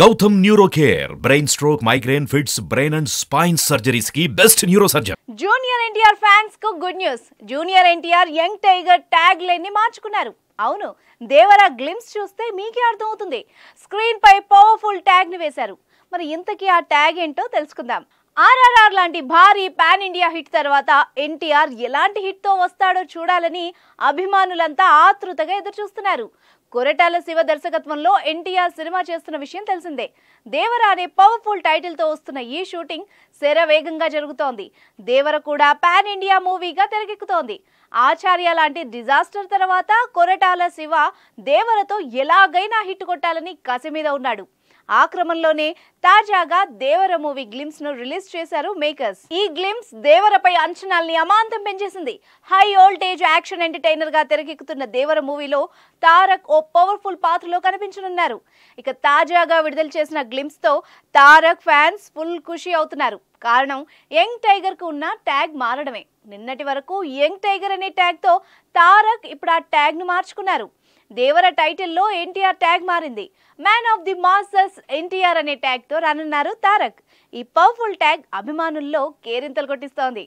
Gautam neuro care brain stroke migraine fits brain and spine surgeries కి best neuro surgeon junior NTR fans కు good news junior NTR young tiger tag line ని మార్చుకున్నారు అవును Devara glimpse చూస్తే మీకే అర్థమవుతుంది స్క్రీన్ పై పవర్ఫుల్ ట్యాగ్ ని వేశారు మరి ఇంతకీ ఆ ట్యాగ్ ఏంటో తెలుసుకుందాం ఆర్ఆర్ఆర్ లాంటి భారీ పాన్ ఇండియా హిట్ తర్వాత ఎన్టీఆర్ ఎలాంటి హిట్తో వస్తాడో చూడాలని అభిమానులంతా ఆతృతగా ఎదురుచూస్తున్నారు కొరటాల శివ దర్శకత్వంలో ఎన్టీఆర్ సినిమా చేస్తున్న విషయం తెలిసిందే దేవర అనే పవర్ఫుల్ టైటిల్తో వస్తున్న ఈ షూటింగ్ శరవేగంగా జరుగుతోంది దేవర కూడా పాన్ ఇండియా మూవీగా తెరకెక్కుతోంది ఆచార్య లాంటి డిజాస్టర్ తర్వాత కొరటాల శివ దేవరతో ఎలాగైనా హిట్ కొట్టాలని కసి మీద ఉన్నాడు ఆ క్రమంలోనే తాజాగా దేవర మూవీ గ్లిమ్స్ ను రిలీజ్ చేశారు మేకర్స్ ఈ గ్లిమ్స్ దేవరపై అంచనాల్ని అమాంతం పెంచేసింది హై ఓల్టేజ్ యాక్షన్ ఎంటర్టైనర్ గా తెరకెక్కుతున్న దేవర మూవీలో తారక్ ఓ పవర్ఫుల్ పాత్రలో కనిపించనున్నారు ఇక తాజాగా విడుదల చేసిన గ్లిమ్స్ తో తారక్ ఫ్యాన్స్ ఫుల్ ఖుషి అవుతున్నారు కారణం యంగ్ టైగర్ కు ఉన్న ట్యాగ్ మారడమే నిన్నటి వరకు యంగ్ టైగర్ అనే ట్యాగ్ తో తారక్ ఇప్పుడు ఆ ట్యాగ్ ను మార్చుకున్నారు దేవర టైటిల్లో ఎన్టీఆర్ ట్యాగ్ మారింది man of the masters NTR అనే ట్యాగ్తో రానున్నారు తారక్ ఈ పవర్ఫుల్ ట్యాగ్ అభిమానుల్లో కేరింతలు కొట్టిస్తోంది